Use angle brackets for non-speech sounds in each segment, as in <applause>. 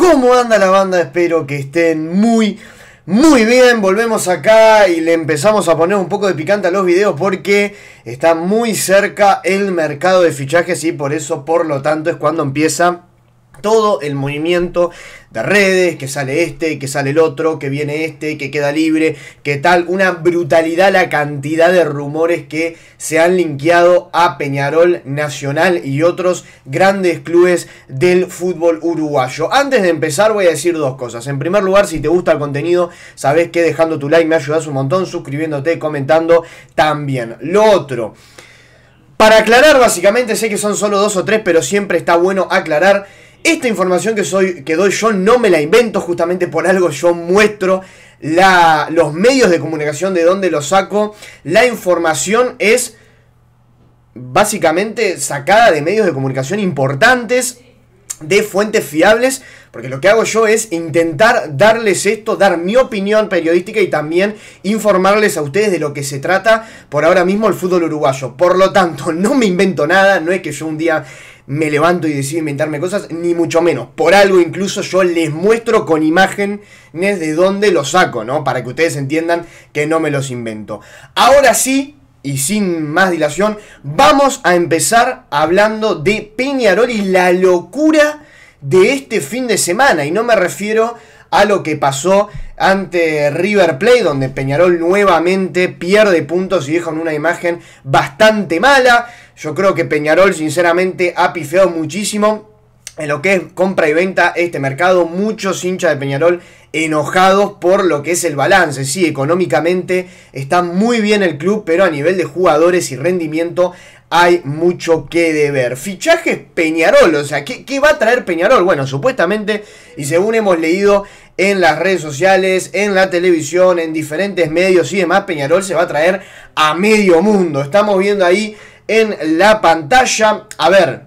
¿Cómo anda la banda? Espero que estén muy, muy bien. Volvemos acá y le empezamos a poner un poco de picante a los videos porque está muy cerca el mercado de fichajes y por eso, por lo tanto, es cuando empieza todo el movimiento de redes, que sale este, que sale el otro, que viene este, que queda libre, que tal, una brutalidad la cantidad de rumores que se han linkeado a Peñarol Nacional y otros grandes clubes del fútbol uruguayo. Antes de empezar voy a decir dos cosas. En primer lugar, si te gusta el contenido, sabes que dejando tu like me ayudas un montón, suscribiéndote, comentando también. Lo otro, para aclarar básicamente, sé que son solo dos o tres, pero siempre está bueno aclarar esta información que, soy, que doy yo no me la invento, justamente por algo yo muestro la, los medios de comunicación de donde lo saco. La información es básicamente sacada de medios de comunicación importantes, de fuentes fiables, porque lo que hago yo es intentar darles esto, dar mi opinión periodística y también informarles a ustedes de lo que se trata por ahora mismo el fútbol uruguayo. Por lo tanto, <laughs> no me invento nada, no es que yo un día me levanto y decido inventarme cosas, ni mucho menos. Por algo incluso yo les muestro con imágenes de dónde los saco, ¿no? Para que ustedes entiendan que no me los invento. Ahora sí, y sin más dilación, vamos a empezar hablando de Peñarol y la locura de este fin de semana. Y no me refiero a lo que pasó ante River Plate, donde Peñarol nuevamente pierde puntos y deja una imagen bastante mala. Yo creo que Peñarol, sinceramente, ha pifeado muchísimo en lo que es compra y venta este mercado. Muchos hinchas de Peñarol enojados por lo que es el balance. Sí, económicamente está muy bien el club, pero a nivel de jugadores y rendimiento hay mucho que deber. Fichajes Peñarol, o sea, ¿qué, ¿qué, va a traer Peñarol? Bueno, supuestamente, y según hemos leído en las redes sociales, en la televisión, en diferentes medios y demás, Peñarol se va a traer a medio mundo. Estamos viendo ahí en la pantalla. A ver,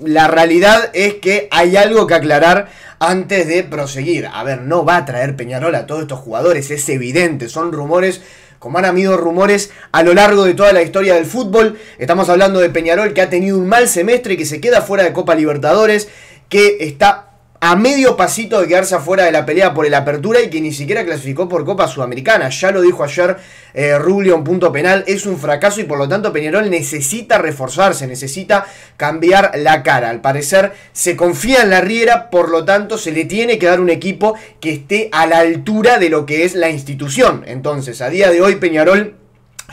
la realidad es que hay algo que aclarar antes de proseguir. A ver, no va a traer Peñarol a todos estos jugadores, es evidente, son rumores como han habido rumores a lo largo de toda la historia del fútbol. Estamos hablando de Peñarol que ha tenido un mal semestre, que se queda fuera de Copa Libertadores, que está a medio pasito de quedarse afuera de la pelea por el apertura y que ni siquiera clasificó por Copa Sudamericana. Ya lo dijo ayer eh, Rubio en punto penal, es un fracaso y por lo tanto Peñarol necesita reforzarse, necesita cambiar la cara. Al parecer se confía en la Riera, por lo tanto se le tiene que dar un equipo que esté a la altura de lo que es la institución. Entonces, a día de hoy Peñarol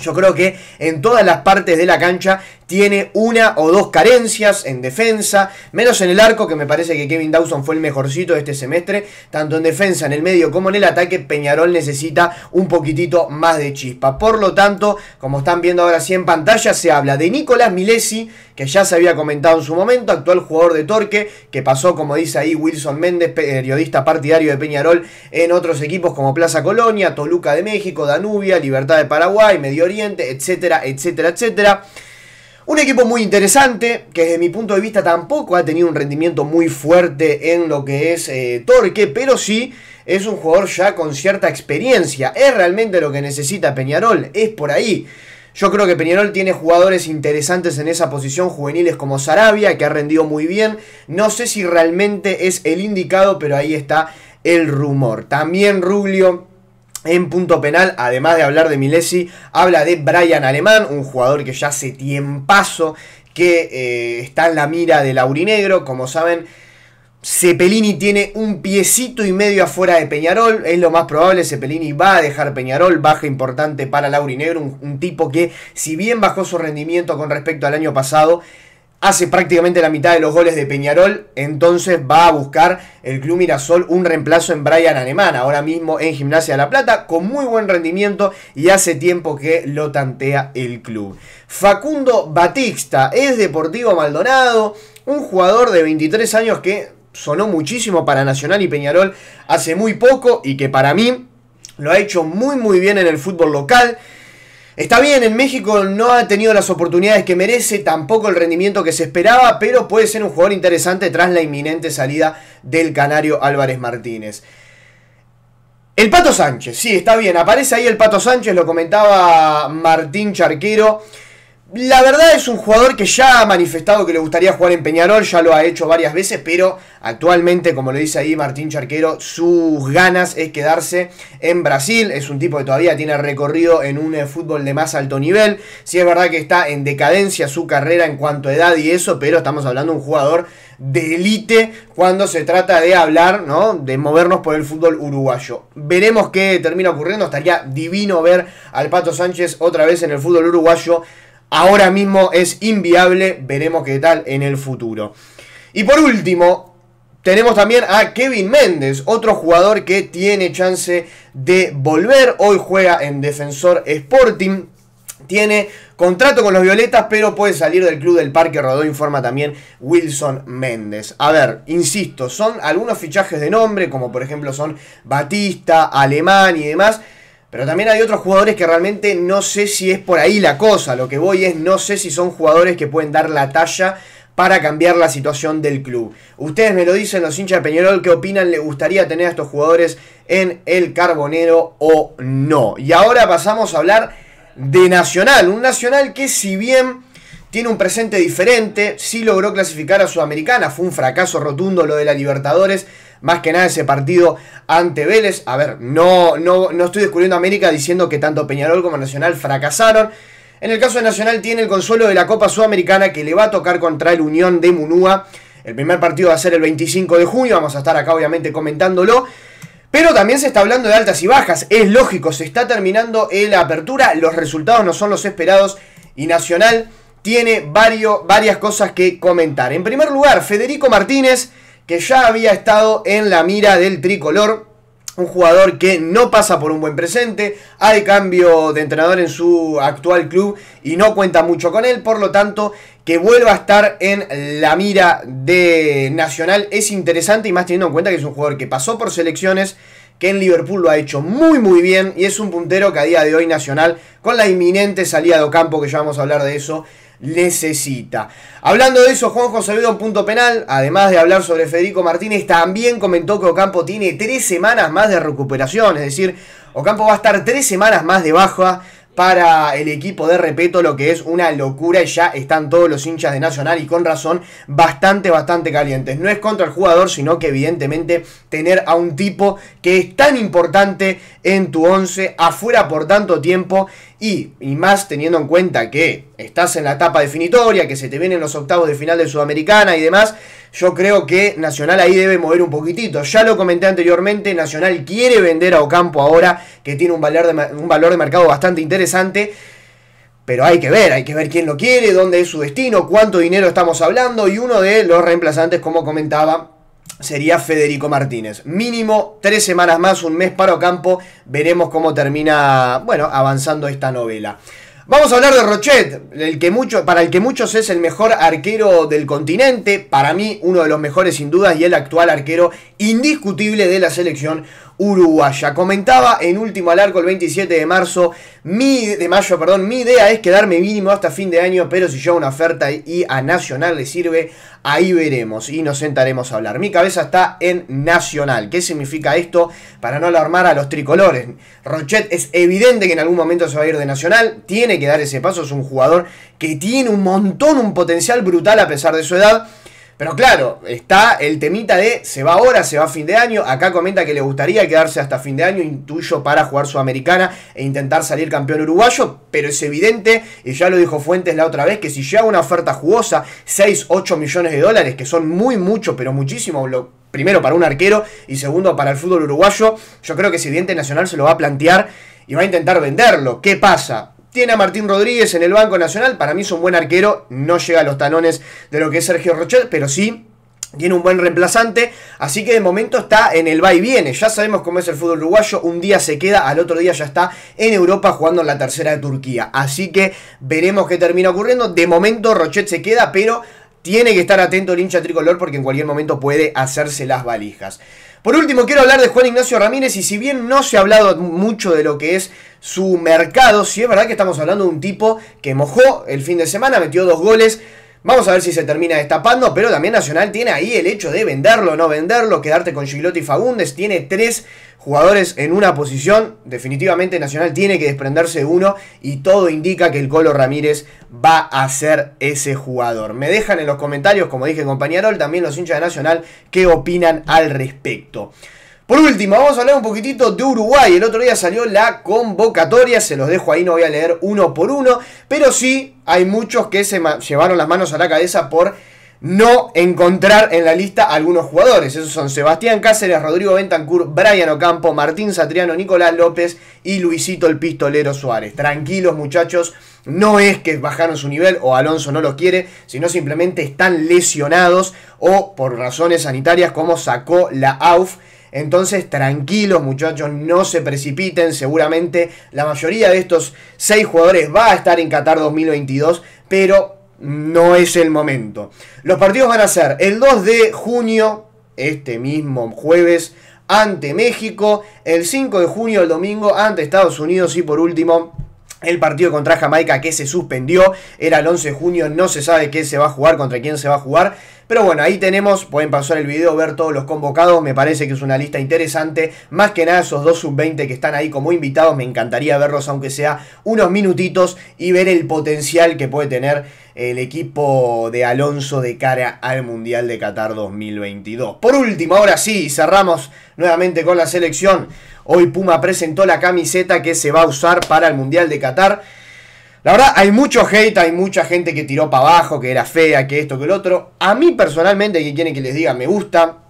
yo creo que en todas las partes de la cancha tiene una o dos carencias en defensa, menos en el arco, que me parece que Kevin Dawson fue el mejorcito de este semestre, tanto en defensa, en el medio como en el ataque, Peñarol necesita un poquitito más de chispa. Por lo tanto, como están viendo ahora sí en pantalla, se habla de Nicolás Milesi, que ya se había comentado en su momento, actual jugador de Torque, que pasó, como dice ahí Wilson Méndez, periodista partidario de Peñarol, en otros equipos como Plaza Colonia, Toluca de México, Danubia, Libertad de Paraguay, Medio Oriente, etcétera, etcétera, etcétera. Un equipo muy interesante, que desde mi punto de vista tampoco ha tenido un rendimiento muy fuerte en lo que es eh, Torque, pero sí es un jugador ya con cierta experiencia. Es realmente lo que necesita Peñarol, es por ahí. Yo creo que Peñarol tiene jugadores interesantes en esa posición, juveniles como Sarabia, que ha rendido muy bien. No sé si realmente es el indicado, pero ahí está el rumor. También Rubio en punto penal, además de hablar de Milesi, habla de Brian Alemán, un jugador que ya hace tiempazo que eh, está en la mira del Aurinegro. Como saben, Cepelini tiene un piecito y medio afuera de Peñarol. Es lo más probable. Cepelini va a dejar Peñarol. Baja importante para Laurinegro. un tipo que, si bien bajó su rendimiento con respecto al año pasado, hace prácticamente la mitad de los goles de Peñarol, entonces va a buscar el Club Mirasol un reemplazo en Brian Alemán, ahora mismo en Gimnasia de La Plata, con muy buen rendimiento y hace tiempo que lo tantea el club. Facundo Batista es Deportivo Maldonado, un jugador de 23 años que sonó muchísimo para Nacional y Peñarol hace muy poco y que para mí lo ha hecho muy muy bien en el fútbol local. Está bien, en México no ha tenido las oportunidades que merece, tampoco el rendimiento que se esperaba, pero puede ser un jugador interesante tras la inminente salida del canario Álvarez Martínez. El Pato Sánchez, sí, está bien, aparece ahí el Pato Sánchez, lo comentaba Martín Charquero. La verdad es un jugador que ya ha manifestado que le gustaría jugar en Peñarol, ya lo ha hecho varias veces, pero actualmente, como lo dice ahí Martín Charquero, sus ganas es quedarse en Brasil. Es un tipo que todavía tiene recorrido en un eh, fútbol de más alto nivel. Sí es verdad que está en decadencia su carrera en cuanto a edad y eso, pero estamos hablando de un jugador de élite cuando se trata de hablar, ¿no? De movernos por el fútbol uruguayo. Veremos qué termina ocurriendo. Estaría divino ver al Pato Sánchez otra vez en el fútbol uruguayo Ahora mismo es inviable, veremos qué tal en el futuro. Y por último, tenemos también a Kevin Méndez, otro jugador que tiene chance de volver. Hoy juega en Defensor Sporting. Tiene contrato con los Violetas, pero puede salir del club del Parque Rodó, informa también Wilson Méndez. A ver, insisto, son algunos fichajes de nombre, como por ejemplo son Batista, Alemán y demás, pero también hay otros jugadores que realmente no sé si es por ahí la cosa. Lo que voy es no sé si son jugadores que pueden dar la talla para cambiar la situación del club. Ustedes me lo dicen, los hinchas de Peñarol, qué opinan, le gustaría tener a estos jugadores en el Carbonero o no. Y ahora pasamos a hablar de Nacional. Un Nacional que si bien tiene un presente diferente, sí logró clasificar a Sudamericana, fue un fracaso rotundo lo de la Libertadores más que nada ese partido ante Vélez. A ver, no, no, estoy descubriendo América diciendo que tanto Peñarol como Nacional fracasaron. En el caso de Nacional tiene el consuelo de la Copa Sudamericana que le va a tocar contra el Unión de Munúa. El primer partido va a ser el 25 de junio, vamos a estar acá obviamente comentándolo. Pero también se está hablando de altas y bajas, es lógico, se está terminando la apertura, los resultados no son los esperados y Nacional tiene varios, varias cosas que comentar. En primer lugar, Federico Martínez que ya había estado en la mira del tricolor. Un jugador que no pasa por un buen presente, hay cambio de entrenador en su actual club y no cuenta mucho con él, por lo tanto que vuelva a estar en la mira de Nacional es interesante y más teniendo en cuenta que es un jugador que pasó por selecciones, que en Liverpool lo ha hecho muy muy bien y es un puntero que a día de hoy Nacional, con la inminente salida de Ocampo, que ya vamos a hablar de eso, necesita. Hablando de eso, Juanjo Acevedo un punto penal, además de hablar sobre Federico Martínez, también comentó que Ocampo tiene tres semanas más de recuperación, es decir, Ocampo va a estar tres semanas más de baja para el equipo de Repeto, lo que es una locura y ya están todos los hinchas de Nacional y con razón bastante, bastante calientes. No es contra el jugador, sino que evidentemente tener a un tipo que es tan importante en tu 11, afuera por tanto tiempo y, y más teniendo en cuenta que estás en la etapa definitoria, que se te vienen los octavos de final de Sudamericana y demás yo creo que Nacional ahí debe mover un poquitito. Ya lo comenté anteriormente, Nacional quiere vender a Ocampo ahora, que tiene un valor de, un valor de mercado bastante interesante. Pero hay que ver, hay que ver quién lo quiere, dónde es su destino, cuánto dinero estamos hablando. Y uno de los reemplazantes, como comentaba, sería Federico Martínez. Mínimo tres semanas más, un mes para Ocampo. Veremos cómo termina, bueno, avanzando esta novela. Vamos a hablar de Rochet, el que mucho, para el que muchos es el mejor arquero del continente, para mí uno de los mejores sin duda y el actual arquero indiscutible de la selección uruguaya. Comentaba en último al el 27 de marzo, mi, de mayo, perdón, mi idea es quedarme mínimo hasta fin de año, pero si yo una oferta y a Nacional le sirve, ahí veremos y nos sentaremos a hablar. Mi cabeza está en Nacional. ¿Qué significa esto? Para no alarmar a los tricolores. Rochet es evidente que en algún momento se va a ir de Nacional, tiene que dar ese paso, es un jugador que tiene un montón, un potencial brutal a pesar de su edad pero claro, está el temita de se va ahora, se va a fin de año. Acá comenta que le gustaría quedarse hasta fin de año, intuyo, para jugar Sudamericana e intentar salir campeón uruguayo. Pero es evidente, y ya lo dijo Fuentes la otra vez, que si llega una oferta jugosa, 6, 8 millones de dólares, que son muy mucho, pero muchísimo, lo, primero para un arquero y segundo para el fútbol uruguayo, yo creo que si Diente Nacional se lo va a plantear y va a intentar venderlo. ¿Qué pasa? Tiene a Martín Rodríguez en el Banco Nacional. Para mí es un buen arquero. No llega a los talones de lo que es Sergio Rochet pero sí tiene un buen reemplazante, así que de momento está en el va y viene. Ya sabemos cómo es el fútbol uruguayo, un día se queda, al otro día ya está en Europa jugando en la tercera de Turquía. Así que veremos qué termina ocurriendo. De momento Rochet se queda, pero tiene que estar atento el hincha tricolor porque en cualquier momento puede hacerse las valijas. Por último, quiero hablar de Juan Ignacio Ramírez y si bien no se ha hablado mucho de lo que es su mercado, sí es verdad que estamos hablando de un tipo que mojó el fin de semana, metió dos goles, Vamos a ver si se termina destapando, pero también Nacional tiene ahí el hecho de venderlo, no venderlo, quedarte con Gilotti y Fagundes. Tiene tres jugadores en una posición. Definitivamente Nacional tiene que desprenderse uno y todo indica que el Colo Ramírez va a ser ese jugador. Me dejan en los comentarios, como dije compañero, también los hinchas de Nacional, qué opinan al respecto. Por último, vamos a hablar un poquitito de Uruguay. El otro día salió la convocatoria, se los dejo ahí, no voy a leer uno por uno, pero sí hay muchos que se llevaron las manos a la cabeza por no encontrar en la lista algunos jugadores. Esos son Sebastián Cáceres, Rodrigo Bentancur, Brian Ocampo, Martín Satriano, Nicolás López y Luisito el Pistolero Suárez. Tranquilos muchachos, no es que bajaron su nivel o Alonso no lo quiere, sino simplemente están lesionados o por razones sanitarias como sacó la AUF entonces, tranquilos muchachos, no se precipiten. Seguramente la mayoría de estos seis jugadores va a estar en Qatar 2022, pero no es el momento. Los partidos van a ser el 2 de junio, este mismo jueves, ante México, el 5 de junio, el domingo, ante Estados Unidos y por último, el partido contra Jamaica que se suspendió era el 11 de junio, no se sabe qué se va a jugar, contra quién se va a jugar. Pero bueno, ahí tenemos, pueden pasar el video, ver todos los convocados, me parece que es una lista interesante. Más que nada esos dos sub-20 que están ahí como invitados, me encantaría verlos aunque sea unos minutitos y ver el potencial que puede tener el equipo de Alonso de cara al Mundial de Qatar 2022. Por último, ahora sí, cerramos nuevamente con la selección. Hoy Puma presentó la camiseta que se va a usar para el Mundial de Qatar. La verdad, hay mucho hate, hay mucha gente que tiró para abajo, que era fea, que esto, que el otro. A mí personalmente, que quieren que les diga, me gusta.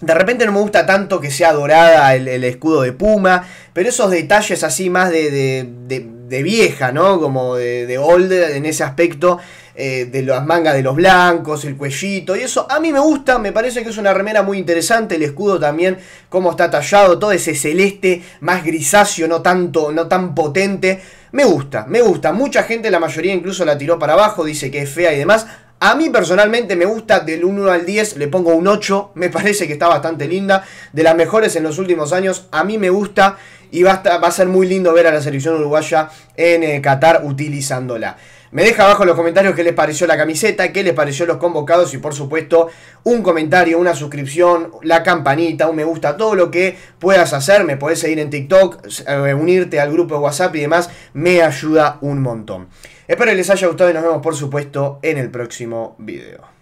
De repente no me gusta tanto que sea dorada el, escudo de Puma, pero esos detalles así más de, de, vieja, ¿no? Como de, old en ese aspecto, eh, de las mangas de los blancos, el cuellito y eso, a mí me gusta, me parece que es una remera muy interesante, el escudo también, cómo está tallado, todo ese celeste más grisáceo, no tanto, no tan potente, me gusta, me gusta, mucha gente, la mayoría incluso la tiró para abajo, dice que es fea y demás, a mí personalmente me gusta del 1 al 10, le pongo un 8, me parece que está bastante linda, de las mejores en los últimos años, a mí me gusta y va a, va a ser muy lindo ver a la selección uruguaya en eh, Qatar utilizándola. Me deja abajo en los comentarios qué les pareció la camiseta, qué les pareció los convocados y por supuesto un comentario, una suscripción, la campanita, un me gusta, todo lo que puedas hacer, me puedes seguir en TikTok, eh, unirte al grupo de WhatsApp y demás, me ayuda un montón. Espero que les haya gustado y nos vemos por supuesto en el próximo video.